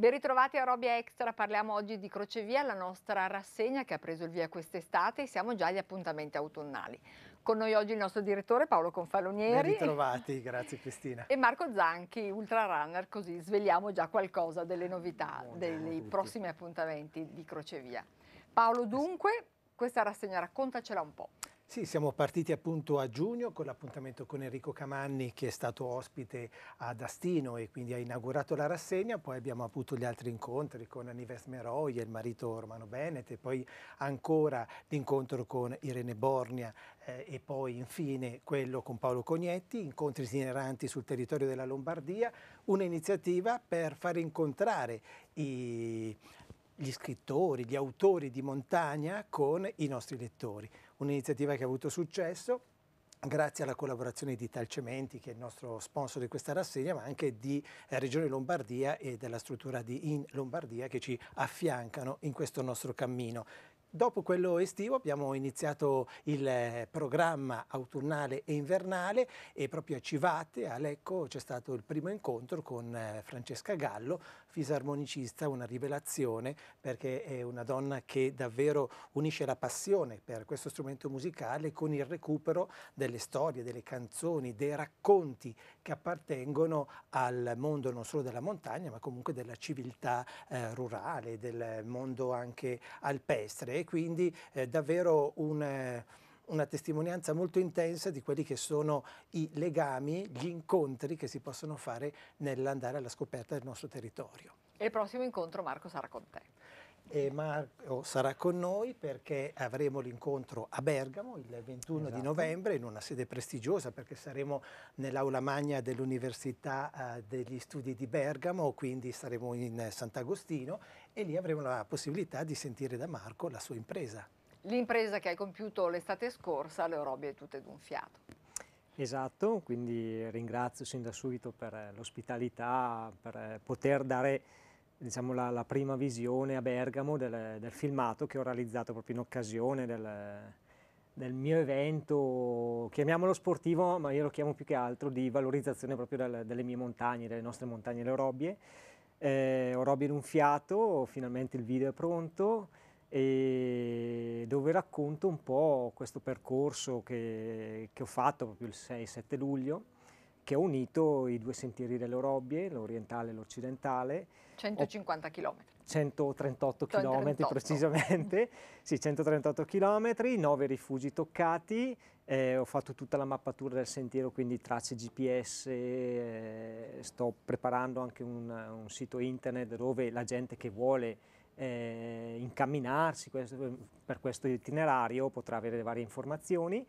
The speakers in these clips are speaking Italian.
Ben ritrovati a Robia Extra, parliamo oggi di Crocevia, la nostra rassegna che ha preso il via quest'estate e siamo già agli appuntamenti autunnali. Con noi oggi il nostro direttore Paolo Confalonieri. Ben ritrovati, grazie Cristina. E Marco Zanchi, ultrarunner, così svegliamo già qualcosa delle novità, dei prossimi appuntamenti di Crocevia. Paolo dunque, questa rassegna raccontacela un po'. Sì, siamo partiti appunto a giugno con l'appuntamento con Enrico Camanni che è stato ospite ad Astino e quindi ha inaugurato la rassegna, poi abbiamo avuto gli altri incontri con Anives Meroi e il marito Romano Bennett e poi ancora l'incontro con Irene Borgna eh, e poi infine quello con Paolo Cognetti, incontri itineranti sul territorio della Lombardia, un'iniziativa per far incontrare i, gli scrittori, gli autori di montagna con i nostri lettori un'iniziativa che ha avuto successo grazie alla collaborazione di Talcementi, che è il nostro sponsor di questa rassegna, ma anche di eh, Regione Lombardia e della struttura di In Lombardia che ci affiancano in questo nostro cammino. Dopo quello estivo abbiamo iniziato il eh, programma autunnale e invernale e proprio a Civate, a Lecco, c'è stato il primo incontro con eh, Francesca Gallo, fisarmonicista, una rivelazione perché è una donna che davvero unisce la passione per questo strumento musicale con il recupero delle storie, delle canzoni, dei racconti che appartengono al mondo non solo della montagna ma comunque della civiltà eh, rurale, del mondo anche alpestre e quindi eh, davvero un eh, una testimonianza molto intensa di quelli che sono i legami, gli incontri che si possono fare nell'andare alla scoperta del nostro territorio. E il prossimo incontro Marco sarà con te. E Marco sarà con noi perché avremo l'incontro a Bergamo il 21 esatto. di novembre in una sede prestigiosa perché saremo nell'aula magna dell'Università eh, degli Studi di Bergamo, quindi saremo in Sant'Agostino e lì avremo la possibilità di sentire da Marco la sua impresa. L'impresa che hai compiuto l'estate scorsa, le robie tutte d'un fiato. Esatto, quindi ringrazio sin da subito per eh, l'ospitalità, per eh, poter dare diciamo, la, la, prima visione a Bergamo del, del, filmato che ho realizzato proprio in occasione del, del, mio evento, chiamiamolo sportivo, ma io lo chiamo più che altro di valorizzazione proprio del, delle mie montagne, delle nostre montagne, le Robbie eh, ho Robin un fiato, finalmente il video è pronto e dove racconto un po' questo percorso che, che ho fatto proprio il 6-7 luglio che ha unito i due sentieri delle Orobbie, l'orientale e l'occidentale. 150 km. 138 km precisamente, sì 138 km, 9 rifugi toccati, eh, ho fatto tutta la mappatura del sentiero, quindi tracce GPS, eh, sto preparando anche un, un, sito internet dove la gente che vuole eh, incamminarsi questo, per questo itinerario potrà avere le varie informazioni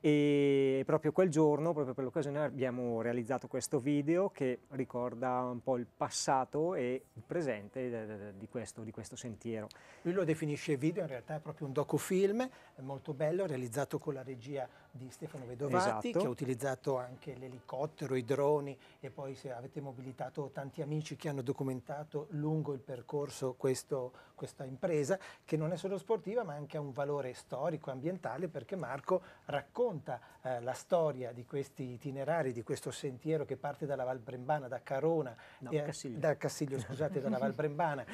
e proprio quel giorno, proprio per l'occasione, abbiamo realizzato questo video che ricorda un po' il passato e il presente di questo, di questo sentiero. Lui lo definisce video, in realtà è proprio un docufilm, è molto bello, realizzato con la regia di Stefano Vedovati esatto. che ha esatto. utilizzato anche l'elicottero, i droni e poi se avete mobilitato tanti amici che hanno documentato lungo il percorso questo, questa impresa che non è solo sportiva ma anche ha un valore storico, e ambientale perché Marco racconta eh, la storia di questi itinerari, di questo sentiero che parte dalla Val Brembana, da Carona, no, eh, Cassiglio. da Cassiglio scusate, dalla Val Brembana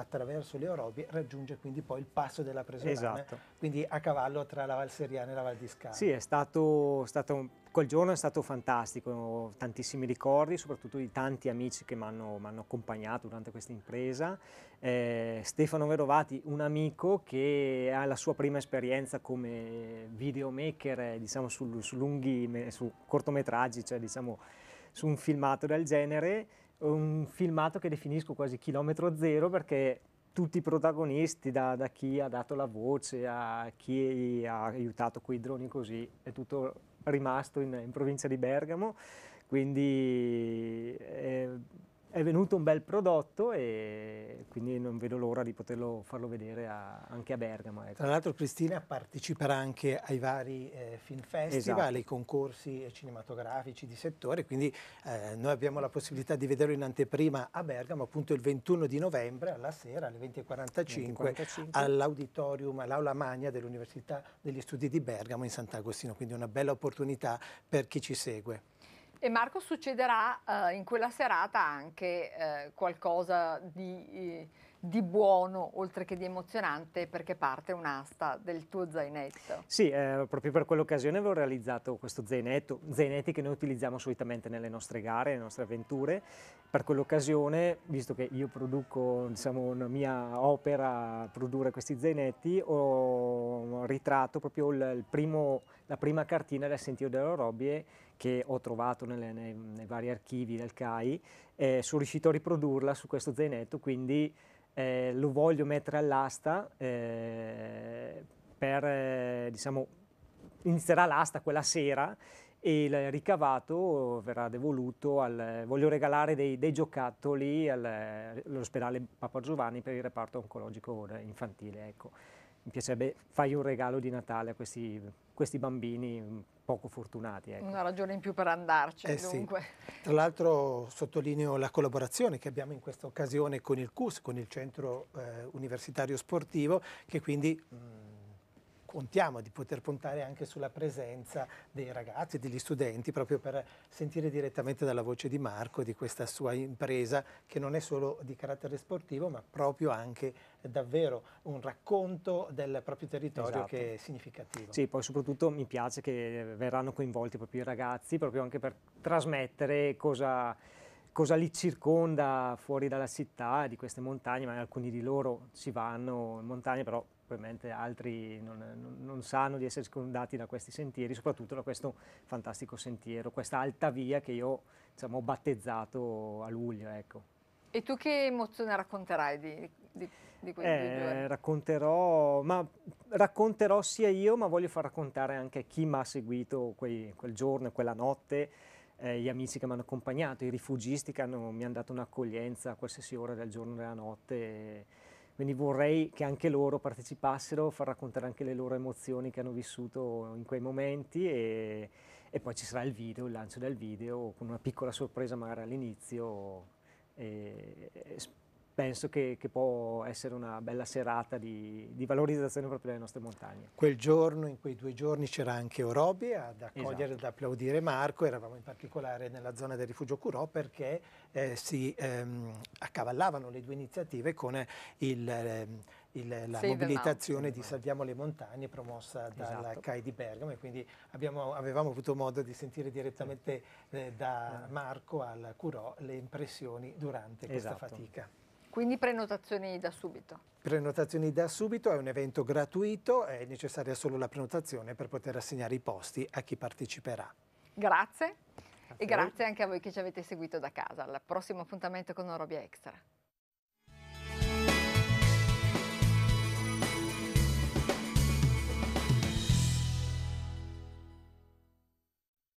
attraverso le Orobie raggiunge quindi poi il passo della Presolana, esatto. quindi a cavallo tra la Val Seriana e la Val di Scala. Sì, è stato, stato, quel giorno è stato fantastico, tantissimi ricordi, soprattutto di tanti amici che mi hanno accompagnato durante questa impresa. Eh, Stefano Verovati, un amico che ha la sua prima esperienza come videomaker, eh, diciamo, su, su lunghi, su cortometraggi, cioè diciamo su un filmato del genere, un filmato che definisco quasi chilometro zero perché tutti i protagonisti, da, da, chi ha dato la voce a chi ha aiutato quei droni così, è tutto rimasto in, in provincia di Bergamo, quindi eh, è venuto un bel prodotto e quindi non vedo l'ora di poterlo farlo vedere a, anche a Bergamo. Ecco. Tra l'altro Cristina parteciperà anche ai vari eh, film festival, esatto. ai concorsi cinematografici di settore, quindi eh, noi abbiamo la possibilità di vederlo in anteprima a Bergamo appunto il 21 di novembre alla sera alle 20.45 20 all'auditorium, all'aula magna dell'Università degli Studi di Bergamo in Sant'Agostino, quindi una bella opportunità per chi ci segue. E Marco succederà eh, in quella serata anche eh, qualcosa di eh, di buono oltre che di emozionante perché parte un'asta del tuo zainetto. Sì, eh, proprio per quell'occasione avevo realizzato questo zainetto, zainetti che noi utilizziamo solitamente nelle nostre gare, nelle nostre avventure. Per quell'occasione, visto che io produco diciamo, una mia opera, produrre questi zainetti, ho ritratto proprio il, il primo, la prima cartina del Sentiero delle Orobie che ho trovato nelle, nei, nei, vari archivi del CAI e sono riuscito a riprodurla su questo zainetto, quindi eh, lo voglio mettere all'asta eh, per, eh, diciamo, inizierà l'asta quella sera e il ricavato verrà devoluto al, voglio regalare dei, dei giocattoli eh, all'ospedale Papa Giovanni per il reparto oncologico infantile. Ecco mi piacerebbe fare un regalo di Natale a questi, questi bambini poco fortunati. Ecco. Una ragione in più per andarci, eh dunque. Sì. Tra l'altro sottolineo la collaborazione che abbiamo in questa occasione con il CUS, con il Centro eh, Universitario Sportivo, che quindi... Mh, mm, contiamo di poter puntare anche sulla presenza dei ragazzi e degli studenti proprio per sentire direttamente dalla voce di Marco di questa sua impresa che non è solo di carattere sportivo ma proprio anche davvero un racconto del proprio territorio esatto. che è esatto. significativo. Sì, poi soprattutto mi piace che verranno coinvolti proprio i ragazzi proprio anche per trasmettere cosa cosa li circonda fuori dalla città, di queste montagne, ma alcuni di loro ci vanno in montagna, però probabilmente altri non, non, non, sanno di essere scondati da questi sentieri, soprattutto da questo fantastico sentiero, questa alta via che io diciamo, ho battezzato a luglio. Ecco. E tu che emozione racconterai di, di, di quei eh, Racconterò, ma racconterò sia io, ma voglio far raccontare anche chi mi ha seguito quei, quel giorno e quella notte, eh, gli amici che mi hanno accompagnato, i rifugisti che hanno, mi hanno dato un'accoglienza a qualsiasi ora del giorno e della notte quindi vorrei che anche loro partecipassero, far raccontare anche le loro emozioni che hanno vissuto in quei momenti e, e poi ci sarà il video, il lancio del video con una piccola sorpresa magari all'inizio E, penso che, che, può essere una bella serata di, di, valorizzazione proprio delle nostre montagne. Quel giorno, in quei due giorni, c'era anche Orobi ad accogliere esatto. ad applaudire Marco, eravamo in particolare nella zona del rifugio Curò perché eh, si ehm, accavallavano le due iniziative con il... Ehm, il, la Save mobilitazione di Salviamo le montagne promossa dalla CAI esatto. di Bergamo e quindi abbiamo, avevamo avuto modo di sentire direttamente eh, da esatto. Marco al Curò le impressioni durante esatto. questa fatica. Quindi prenotazioni da subito. Prenotazioni da subito, è un evento gratuito, è necessaria solo la prenotazione per poter assegnare i posti a chi parteciperà. Grazie e grazie anche a voi che ci avete seguito da casa. Al prossimo appuntamento con Orobia Extra.